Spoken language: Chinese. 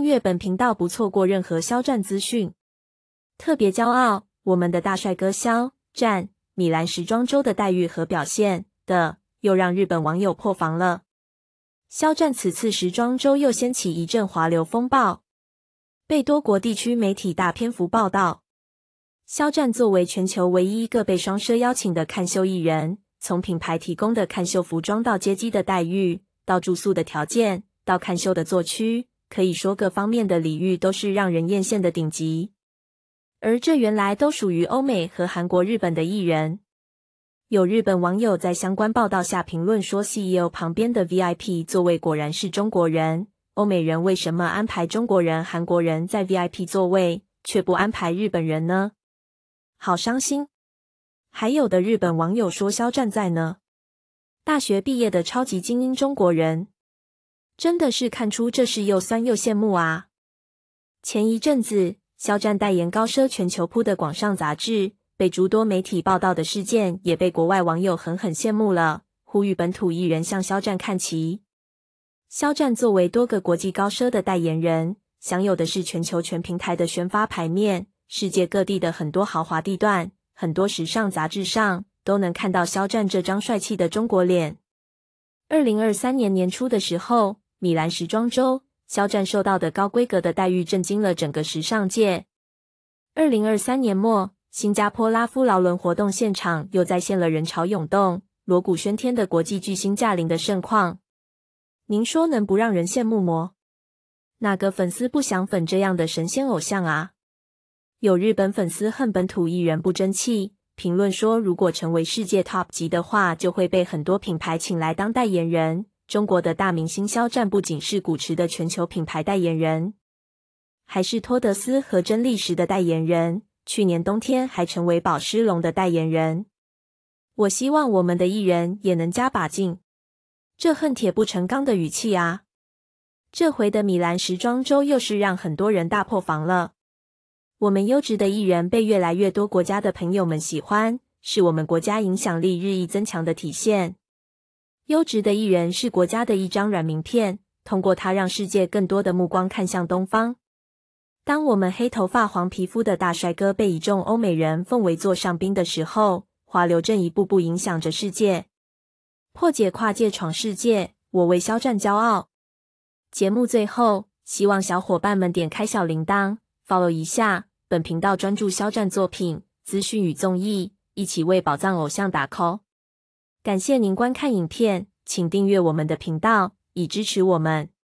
订阅本频道，不错过任何肖战资讯。特别骄傲，我们的大帅哥肖战米兰时装周的待遇和表现的，又让日本网友破防了。肖战此次时装周又掀起一阵华流风暴，被多国地区媒体大篇幅报道。肖战作为全球唯一一个被双奢邀请的看秀艺人，从品牌提供的看秀服装到接机的待遇，到住宿的条件，到看秀的座区。可以说各方面的礼遇都是让人艳羡的顶级，而这原来都属于欧美和韩国、日本的艺人。有日本网友在相关报道下评论说：“CEO 旁边的 VIP 座位果然是中国人，欧美人为什么安排中国人、韩国人在 VIP 座位，却不安排日本人呢？好伤心。”还有的日本网友说：“肖战在呢，大学毕业的超级精英中国人。”真的是看出这是又酸又羡慕啊！前一阵子，肖战代言高奢全球铺的《广上》杂志被诸多媒体报道的事件，也被国外网友狠狠羡慕了，呼吁本土艺人向肖战看齐。肖战作为多个国际高奢的代言人，享有的是全球全平台的宣发牌面，世界各地的很多豪华地段、很多时尚杂志上都能看到肖战这张帅气的中国脸。二零二三年年初的时候。米兰时装周，肖战受到的高规格的待遇震惊了整个时尚界。二零二三年末，新加坡拉夫劳伦活动现场又再现了人潮涌动、锣鼓喧天的国际巨星驾临的盛况。您说能不让人羡慕吗？哪个粉丝不想粉这样的神仙偶像啊？有日本粉丝恨本土艺人不争气，评论说：“如果成为世界 top 级的话，就会被很多品牌请来当代言人。”中国的大明星肖战不仅是古驰的全球品牌代言人，还是托德斯和真力时的代言人。去年冬天还成为宝诗龙的代言人。我希望我们的艺人也能加把劲。这恨铁不成钢的语气啊！这回的米兰时装周又是让很多人大破防了。我们优质的艺人被越来越多国家的朋友们喜欢，是我们国家影响力日益增强的体现。优质的艺人是国家的一张软名片，通过他让世界更多的目光看向东方。当我们黑头发、黄皮肤的大帅哥被一众欧美人奉为座上宾的时候，华流正一步步影响着世界。破解跨界闯世界，我为肖战骄傲。节目最后，希望小伙伴们点开小铃铛，follow 一下本频道，专注肖战作品资讯与综艺，一起为宝藏偶像打 call。感谢您观看影片，请订阅我们的频道以支持我们。